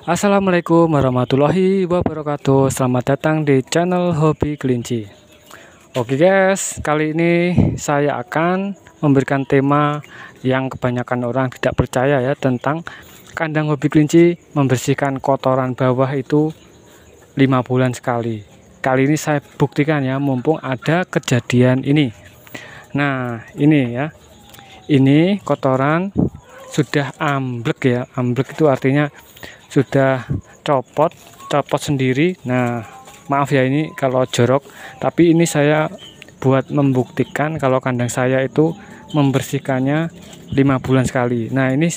Assalamualaikum warahmatullahi wabarakatuh Selamat datang di channel Hobi Kelinci Oke guys, kali ini saya akan memberikan tema yang kebanyakan orang tidak percaya ya Tentang kandang hobi kelinci membersihkan kotoran bawah itu 5 bulan sekali Kali ini saya buktikan ya, mumpung ada kejadian ini Nah, ini ya Ini kotoran sudah amblek ya amblek itu artinya sudah copot copot sendiri nah maaf ya ini kalau jorok tapi ini saya buat membuktikan kalau kandang saya itu membersihkannya lima bulan sekali nah ini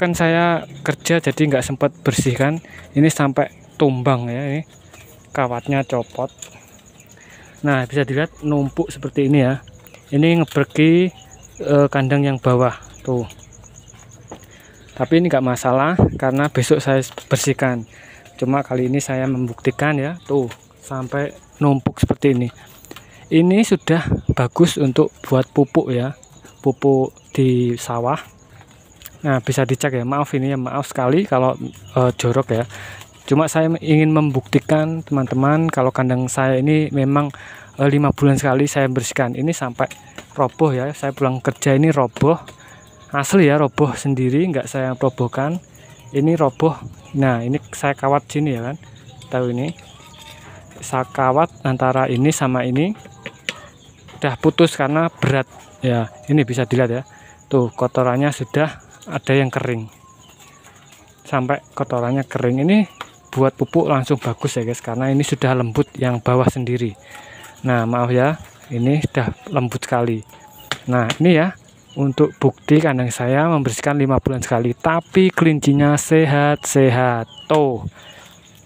kan saya kerja jadi nggak sempat bersihkan ini sampai tumbang ya ini kawatnya copot nah bisa dilihat numpuk seperti ini ya ini ngeberki eh, kandang yang bawah tuh tapi ini nggak masalah karena besok saya bersihkan cuma kali ini saya membuktikan ya tuh sampai numpuk seperti ini ini sudah bagus untuk buat pupuk ya pupuk di sawah nah bisa dicek ya maaf ini ya maaf sekali kalau e, jorok ya cuma saya ingin membuktikan teman-teman kalau kandang saya ini memang eh, lima bulan sekali saya bersihkan ini sampai roboh ya saya pulang kerja ini roboh asli ya roboh sendiri nggak saya yang robohkan ini roboh nah ini saya kawat sini ya kan tahu ini saya kawat antara ini sama ini udah putus karena berat ya ini bisa dilihat ya tuh kotorannya sudah ada yang kering sampai kotorannya kering ini buat pupuk langsung bagus ya guys karena ini sudah lembut yang bawah sendiri nah maaf ya ini sudah lembut sekali nah ini ya untuk bukti kandang saya membersihkan lima bulan sekali tapi kelincinya sehat-sehat tuh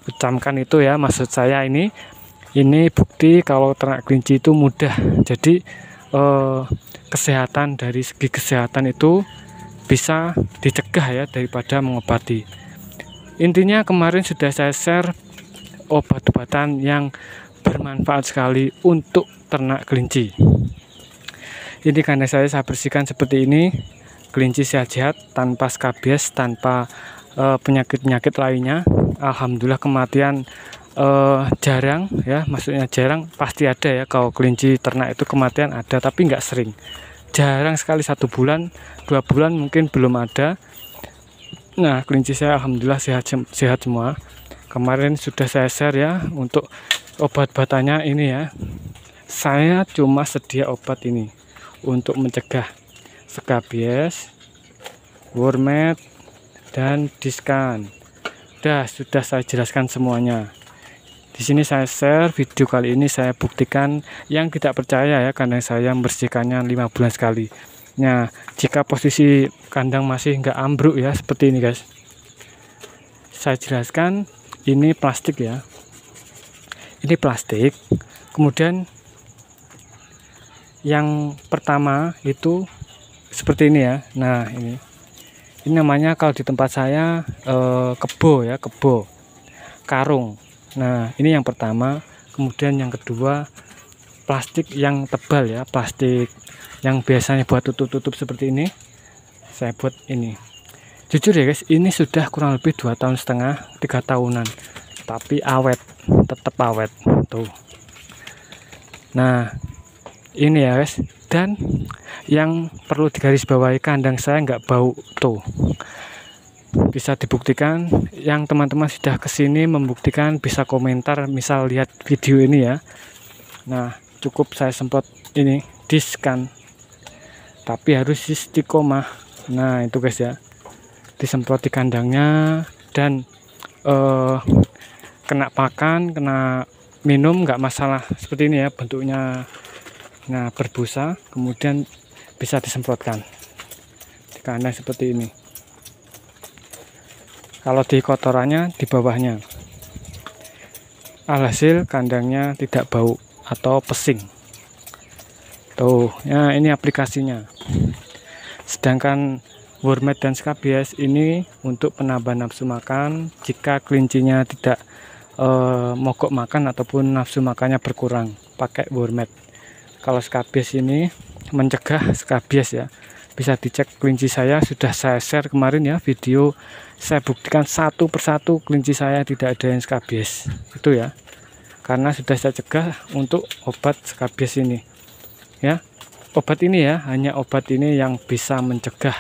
pecamkan itu ya maksud saya ini ini bukti kalau ternak kelinci itu mudah jadi eh, kesehatan dari segi kesehatan itu bisa dicegah ya daripada mengobati intinya kemarin sudah saya share obat-obatan yang bermanfaat sekali untuk ternak kelinci ini kandang saya saya bersihkan seperti ini kelinci sehat-sehat tanpa skabies tanpa eh, penyakit-penyakit uh, lainnya Alhamdulillah kematian uh, jarang ya maksudnya jarang pasti ada ya kalau kelinci ternak itu kematian ada tapi nggak sering jarang sekali satu bulan dua bulan mungkin belum ada nah kelinci saya Alhamdulillah sehat sehat semua kemarin sudah saya share ya untuk obat-obatannya ini ya saya cuma sedia obat ini untuk mencegah skabies, wormet, dan diskan. Dah, sudah saya jelaskan semuanya. Di sini saya share video kali ini saya buktikan yang tidak percaya ya kandang saya membersihkannya 5 bulan sekali. Nah, jika posisi kandang masih nggak ambruk ya seperti ini guys. Saya jelaskan ini plastik ya. Ini plastik. Kemudian yang pertama itu seperti ini ya nah ini ini namanya kalau di tempat saya eh, kebo ya kebo karung nah ini yang pertama kemudian yang kedua plastik yang tebal ya plastik yang biasanya buat tutup-tutup seperti ini saya buat ini jujur ya guys ini sudah kurang lebih dua tahun setengah tiga tahunan tapi awet tetap awet tuh nah ini ya guys dan yang perlu digarisbawahi kandang saya nggak bau tuh bisa dibuktikan yang teman-teman sudah kesini membuktikan bisa komentar misal lihat video ini ya nah cukup saya semprot ini diskan tapi harus istiqomah nah itu guys ya disemprot di kandangnya dan eh, kena pakan kena minum nggak masalah seperti ini ya bentuknya nah berbusa kemudian bisa disemprotkan di kandang seperti ini kalau di kotorannya di bawahnya alhasil kandangnya tidak bau atau pesing tuh ya ini aplikasinya sedangkan wormet dan scabies ini untuk penambah nafsu makan jika kelincinya tidak eh, mogok makan ataupun nafsu makannya berkurang pakai wormet kalau skabies ini mencegah skabies ya bisa dicek kelinci saya sudah saya share kemarin ya video saya buktikan satu persatu kelinci saya tidak ada yang skabies itu ya karena sudah saya cegah untuk obat skabies ini ya obat ini ya hanya obat ini yang bisa mencegah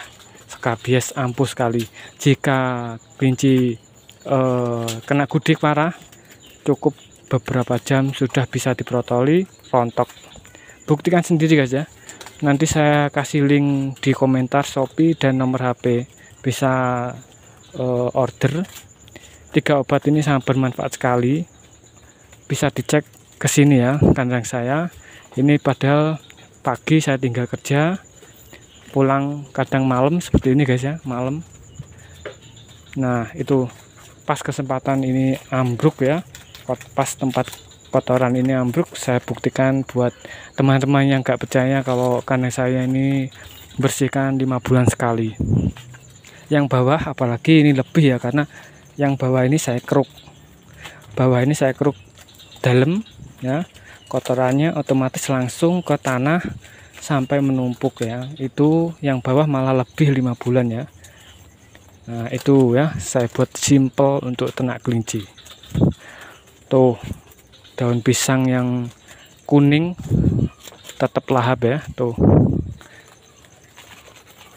skabies ampuh sekali jika kelinci eh, kena gudik parah cukup beberapa jam sudah bisa diprotoli rontok buktikan sendiri guys ya nanti saya kasih link di komentar Shopee dan nomor HP bisa uh, order tiga obat ini sangat bermanfaat sekali bisa dicek ke sini ya kandang saya ini padahal pagi saya tinggal kerja pulang kadang malam seperti ini guys ya malam nah itu pas kesempatan ini ambruk ya pas tempat kotoran ini ambruk saya buktikan buat teman-teman yang gak percaya kalau kandang saya ini bersihkan lima bulan sekali yang bawah apalagi ini lebih ya karena yang bawah ini saya keruk bawah ini saya keruk dalam ya kotorannya otomatis langsung ke tanah sampai menumpuk ya itu yang bawah malah lebih lima bulan ya Nah, itu ya, saya buat simple untuk ternak kelinci. Tuh, daun pisang yang kuning tetap lahap ya tuh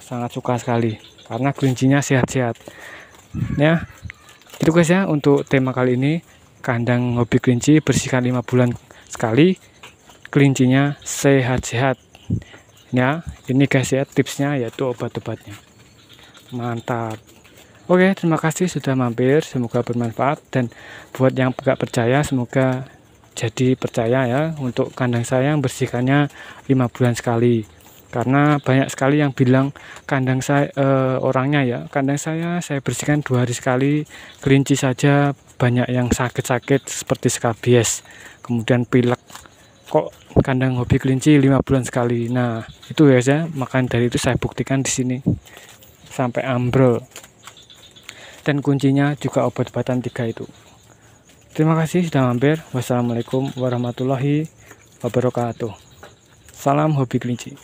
sangat suka sekali karena kelincinya sehat-sehat ya itu guys ya untuk tema kali ini kandang hobi kelinci bersihkan lima bulan sekali kelincinya sehat-sehat ya ini guys ya tipsnya yaitu obat-obatnya mantap oke terima kasih sudah mampir semoga bermanfaat dan buat yang gak percaya semoga jadi percaya ya untuk kandang saya yang bersihkannya lima bulan sekali karena banyak sekali yang bilang kandang saya e, orangnya ya kandang saya saya bersihkan dua hari sekali kelinci saja banyak yang sakit-sakit seperti skabies kemudian pilek kok kandang hobi kelinci lima bulan sekali nah itu ya saya makan dari itu saya buktikan di sini sampai ambrol dan kuncinya juga obat-obatan tiga itu Terima kasih sudah mampir. Wassalamualaikum warahmatullahi wabarakatuh. Salam hobi kelinci.